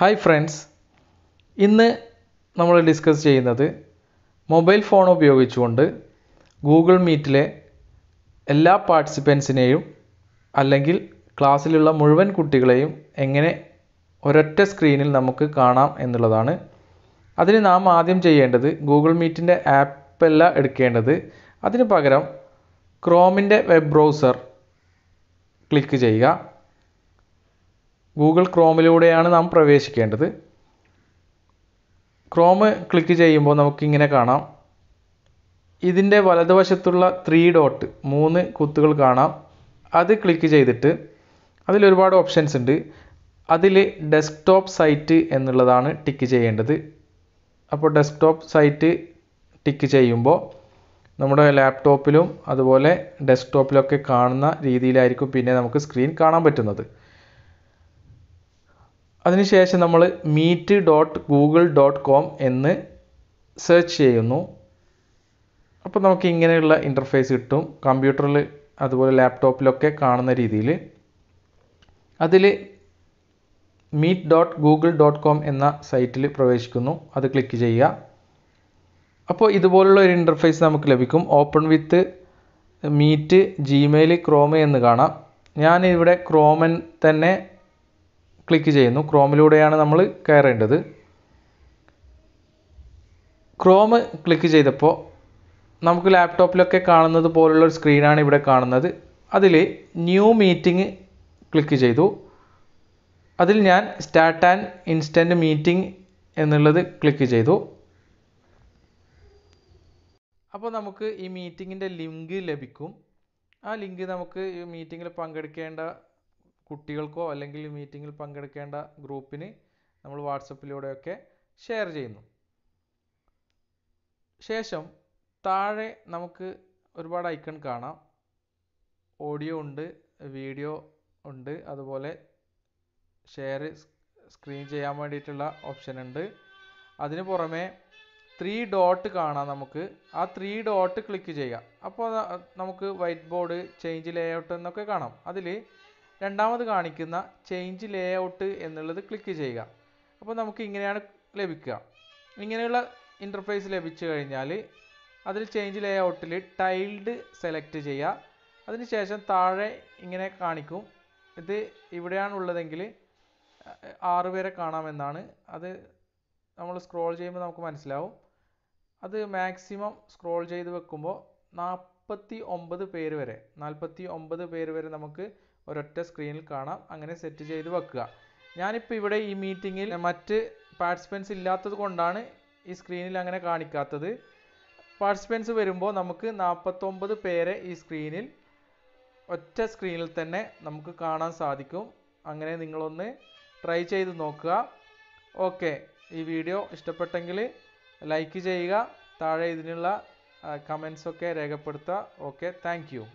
hi friends ഇന്ന് നമ്മൾ discuss ചെയ്യുന്നത് മൊബൈൽ ഫോൺ ഉപയോഗിച്ചുകൊണ്ട് ഗൂഗിൾ മീറ്റിലെ എല്ലാ പാർട്ടിസിപ്പൻസിനെയും അല്ലെങ്കിൽ ക്ലാസ്സിലുള്ള മുഴുവൻ കുട്ടികളെയും എങ്ങനെ ഒരൊറ്റ സ്ക്രീനിൽ നമുക്ക് കാണാം എന്നുള്ളതാണ് അതിന് നാം ആദ്യം ചെയ്യേണ്ടത് ഗൂഗിൾ മീറ്റിൻ്റെ ആപ്പല്ല എടുക്കേണ്ടത് അതിന് പകരം ക്രോമിൻ്റെ വെബ് ബ്രൗസർ ക്ലിക്ക് ചെയ്യുക ഗൂഗിൾ ക്രോമിലൂടെയാണ് നാം പ്രവേശിക്കേണ്ടത് ക്രോമ് ക്ലിക്ക് ചെയ്യുമ്പോൾ നമുക്കിങ്ങനെ കാണാം ഇതിൻ്റെ വലതുവശത്തുള്ള ത്രീ ഡോട്ട് മൂന്ന് കുത്തുകൾ കാണാം അത് ക്ലിക്ക് ചെയ്തിട്ട് അതിലൊരുപാട് ഓപ്ഷൻസ് ഉണ്ട് അതിൽ ഡെസ്ക്ടോപ്പ് സൈറ്റ് എന്നുള്ളതാണ് ടിക്ക് ചെയ്യേണ്ടത് അപ്പോൾ ഡെസ്ക്ടോപ്പ് സൈറ്റ് ടിക്ക് ചെയ്യുമ്പോൾ നമ്മുടെ ലാപ്ടോപ്പിലും അതുപോലെ ഡെസ്ക്ടോപ്പിലൊക്കെ കാണുന്ന രീതിയിലായിരിക്കും പിന്നെ നമുക്ക് സ്ക്രീൻ കാണാൻ പറ്റുന്നത് അതിനുശേഷം നമ്മൾ meet dot Google dot com എന്ന് സെർച്ച് ചെയ്യുന്നു അപ്പോൾ നമുക്ക് ഇങ്ങനെയുള്ള ഇൻ്റർഫേസ് കിട്ടും കമ്പ്യൂട്ടറിൽ അതുപോലെ ലാപ്ടോപ്പിലൊക്കെ കാണുന്ന രീതിയിൽ അതിൽ meet dot Google dot com എന്ന സൈറ്റിൽ പ്രവേശിക്കുന്നു അത് ക്ലിക്ക് ചെയ്യുക അപ്പോൾ ഇതുപോലുള്ള ഒരു ഇൻ്റർഫേസ് നമുക്ക് ലഭിക്കും open with meet Gmail Chrome എന്ന് കാണാം ഞാനിവിടെ ക്രോമൻ തന്നെ ക്ലിക്ക് ചെയ്യുന്നു ക്രോമിലൂടെയാണ് നമ്മൾ കയറേണ്ടത് ക്രോം ക്ലിക്ക് ചെയ്തപ്പോൾ നമുക്ക് ലാപ്ടോപ്പിലൊക്കെ കാണുന്നത് പോലുള്ളൊരു ഒരു സ്ക്രീനാണ് ഇവിടെ കാണുന്നത് അതിൽ ന്യൂ മീറ്റിംഗ് ക്ലിക്ക് ചെയ്തു അതിൽ ഞാൻ സ്റ്റാർട്ട് ആൻഡ് ഇൻസ്റ്റൻറ്റ് മീറ്റിംഗ് എന്നുള്ളത് ക്ലിക്ക് ചെയ്തു അപ്പോൾ നമുക്ക് ഈ മീറ്റിങ്ങിൻ്റെ ലിങ്ക് ലഭിക്കും ആ ലിങ്ക് നമുക്ക് ഈ മീറ്റിങ്ങിൽ പങ്കെടുക്കേണ്ട കുട്ടികൾക്കോ അല്ലെങ്കിൽ മീറ്റിങ്ങിൽ പങ്കെടുക്കേണ്ട ഗ്രൂപ്പിന് നമ്മൾ വാട്സപ്പിലൂടെയൊക്കെ ഷെയർ ചെയ്യുന്നു ശേഷം താഴെ നമുക്ക് ഒരുപാട് ഐക്കൺ കാണാം ഓഡിയോ ഉണ്ട് വീഡിയോ ഉണ്ട് അതുപോലെ ഷെയർ സ്ക്രീൻ ചെയ്യാൻ വേണ്ടിയിട്ടുള്ള ഓപ്ഷൻ ഉണ്ട് അതിന് പുറമെ ത്രീ ഡോട്ട് കാണാം നമുക്ക് ആ ത്രീ ഡോട്ട് ക്ലിക്ക് ചെയ്യാം അപ്പോൾ നമുക്ക് വൈറ്റ് ബോർഡ് ചേഞ്ച് ലേഔട്ട് എന്നൊക്കെ കാണാം അതിൽ രണ്ടാമത് കാണിക്കുന്ന ചേഞ്ച് ഔട്ട് എന്നുള്ളത് ക്ലിക്ക് ചെയ്യുക അപ്പോൾ നമുക്ക് ഇങ്ങനെയാണ് ലഭിക്കുക ഇങ്ങനെയുള്ള ഇൻ്റർഫേസ് ലഭിച്ചു കഴിഞ്ഞാൽ അതിൽ ചേഞ്ച് ഔട്ടിൽ ടൈൽഡ് സെലക്ട് ചെയ്യുക അതിനുശേഷം താഴെ ഇങ്ങനെ കാണിക്കും ഇത് ഇവിടെയാണുള്ളതെങ്കിൽ ആറ് പേരെ കാണാമെന്നാണ് അത് നമ്മൾ സ്ക്രോൾ ചെയ്യുമ്പോൾ നമുക്ക് മനസ്സിലാവും അത് മാക്സിമം സ്ക്രോൾ ചെയ്ത് വെക്കുമ്പോൾ നാ നാൽപ്പത്തി ഒമ്പത് പേര് വരെ നാൽപ്പത്തി ഒമ്പത് പേര് വരെ നമുക്ക് ഒരൊറ്റ സ്ക്രീനിൽ കാണാം അങ്ങനെ സെറ്റ് ചെയ്ത് വെക്കുക ഞാനിപ്പോൾ ഇവിടെ ഈ മീറ്റിങ്ങിൽ മറ്റ് പാർട്ടിസിപ്പൻസ് ഇല്ലാത്തത് കൊണ്ടാണ് ഈ സ്ക്രീനിൽ അങ്ങനെ കാണിക്കാത്തത് പാർട്ടിസിപ്പൻസ് വരുമ്പോൾ നമുക്ക് നാൽപ്പത്തൊമ്പത് പേരെ ഈ സ്ക്രീനിൽ ഒറ്റ സ്ക്രീനിൽ തന്നെ നമുക്ക് കാണാൻ സാധിക്കും അങ്ങനെ നിങ്ങളൊന്ന് ട്രൈ ചെയ്ത് നോക്കുക ഓക്കെ ഈ വീഡിയോ ഇഷ്ടപ്പെട്ടെങ്കിൽ ലൈക്ക് ചെയ്യുക താഴെ ഇതിനുള്ള कमेंट्स रेखपा ओके थैंक यू